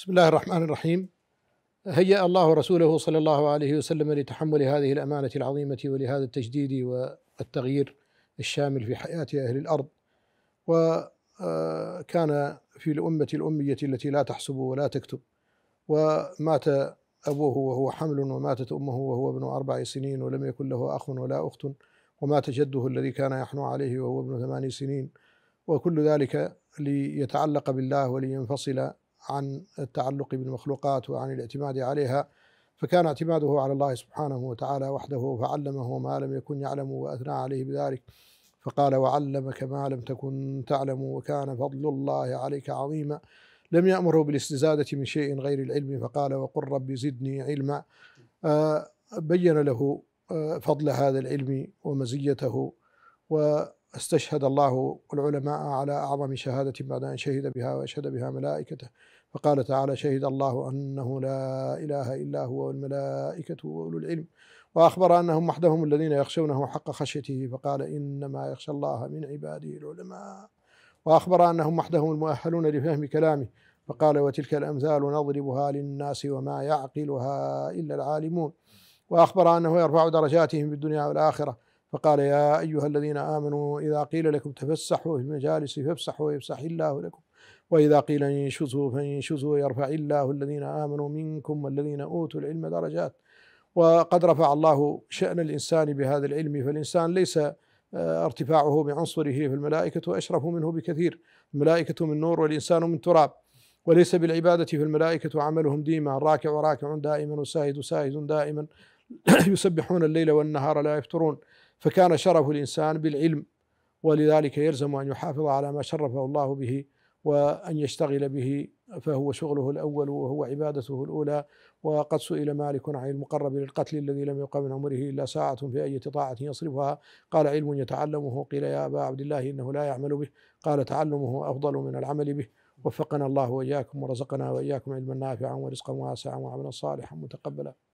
بسم الله الرحمن الرحيم هيأ الله رسوله صلى الله عليه وسلم لتحمل هذه الأمانة العظيمة ولهذا التجديد والتغيير الشامل في حياة أهل الأرض وكان في الأمة الأمية التي لا تحسب ولا تكتب ومات أبوه وهو حمل وماتت أمه وهو ابن أربع سنين ولم يكن له أخ ولا أخت ومات جده الذي كان يحنو عليه وهو ابن ثمان سنين وكل ذلك ليتعلق بالله ولينفصل عن التعلق بالمخلوقات وعن الاعتماد عليها فكان اعتماده على الله سبحانه وتعالى وحده فعلمه ما لم يكن يعلم وأثنى عليه بذلك فقال وعلمك ما لم تكن تعلم وكان فضل الله عليك عظيما لم يأمره بالاستزادة من شيء غير العلم فقال وقل رب زدني علما آه، بين له آه، فضل هذا العلم ومزيته و استشهد الله العلماء على أعظم شهادة بعد أن شهد بها وأشهد بها ملائكته فقال تعالى شهد الله أنه لا إله إلا هو والملائكة وأولو العلم وأخبر أنهم وحدهم الذين يخشونه حق خشيته فقال إنما يخشى الله من عباده العلماء وأخبر أنهم وحدهم المؤهلون لفهم كلامه فقال وتلك الأمثال نضربها للناس وما يعقلها إلا العالمون وأخبر أنه يرفع درجاتهم في الدنيا والآخرة فقال يا أيها الذين آمنوا إذا قيل لكم تفسحوا في المجالس فافسحوا يفسح الله لكم وإذا قيل انشزوا فانشزوا يرفع الله الذين آمنوا منكم والذين أوتوا العلم درجات وقد رفع الله شأن الإنسان بهذا العلم فالإنسان ليس آه، ارتفاعه بعنصره فالملائكة أشرف منه بكثير الملائكة من نور والإنسان من تراب وليس بالعبادة فالملائكة عملهم ديما الراكع راكع دائما والساهد ساهد دائما يسبحون الليل والنهار لا يفترون فكان شرف الإنسان بالعلم ولذلك يلزم أن يحافظ على ما شرفه الله به وأن يشتغل به فهو شغله الأول وهو عبادته الأولى وقد سئل مالك عن المقرب للقتل الذي لم يقم من عمره إلا ساعة في أي طاعة يصرفها قال علم يتعلمه قيل يا أبا عبد الله إنه لا يعمل به قال تعلمه أفضل من العمل به وفقنا الله وإياكم ورزقنا وإياكم علما نافعا ورزقا واسعا وعملا صالحا متقبلا